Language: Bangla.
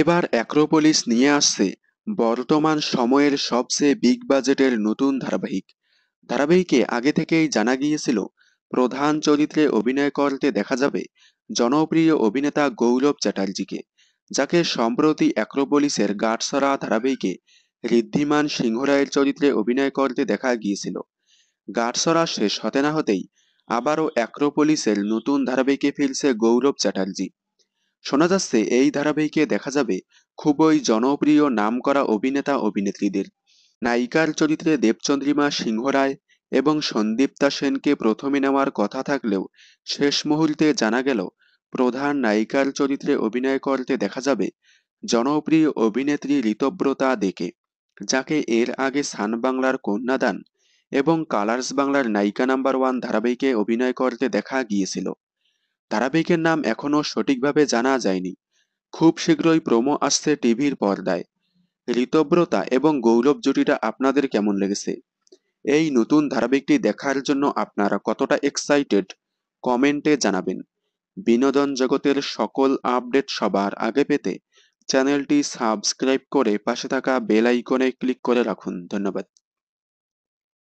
এবার অ্যাক্রোপলিস নিয়ে আসছে বর্তমান সময়ের সবচেয়ে বিগ বাজেটের নতুন ধারাবাহিক ধারাবাহিকে আগে থেকেই জানা গিয়েছিল প্রধান চরিত্রে অভিনয় করতে দেখা যাবে জনপ্রিয় অভিনেতা গৌরব চ্যাটার্জিকে যাকে সম্প্রতি অ্যাক্রোপলিসের গাটসরা ধারাবাহিকে ঋদ্ধিমান সিংহরায়ের চরিত্রে অভিনয় করতে দেখা গিয়েছিল গাটসরা শেষ হতে না হতেই আবারও অ্যাক্রোপলিসের নতুন ধারাবাহিকে ফিরছে গৌরব চ্যাটার্জি শোনা যাচ্ছে এই ধারাবাহিকে দেখা যাবে খুবই জনপ্রিয় নাম করা অভিনেতা অভিনেত্রীদের নায়িকার চরিত্রে দেবচন্দ্রিমা সিংহ রায় এবং সন্দীপ্তা সেনকে প্রথমে নেওয়ার কথা থাকলেও শেষ মুহূর্তে জানা গেল প্রধান নায়িকার চরিত্রে অভিনয় করতে দেখা যাবে জনপ্রিয় অভিনেত্রী ঋতব্রতা দেকে যাকে এর আগে সান বাংলার কন্যাদান এবং কালার্স বাংলার নায়িকা নাম্বার ওয়ান ধারাবাহিকে অভিনয় করতে দেখা গিয়েছিল ধারাবাহিকের নাম এখনও সঠিকভাবে জানা যায়নি খুব শীঘ্রই প্রোমো আসছে টিভির পর্দায় ঋতব্রতা এবং গৌরব জুটিটা আপনাদের কেমন লেগেছে এই নতুন ধারাবাহিকটি দেখার জন্য আপনারা কতটা এক্সাইটেড কমেন্টে জানাবেন বিনোদন জগতের সকল আপডেট সবার আগে পেতে চ্যানেলটি সাবস্ক্রাইব করে পাশে থাকা বেল আইকনে ক্লিক করে রাখুন ধন্যবাদ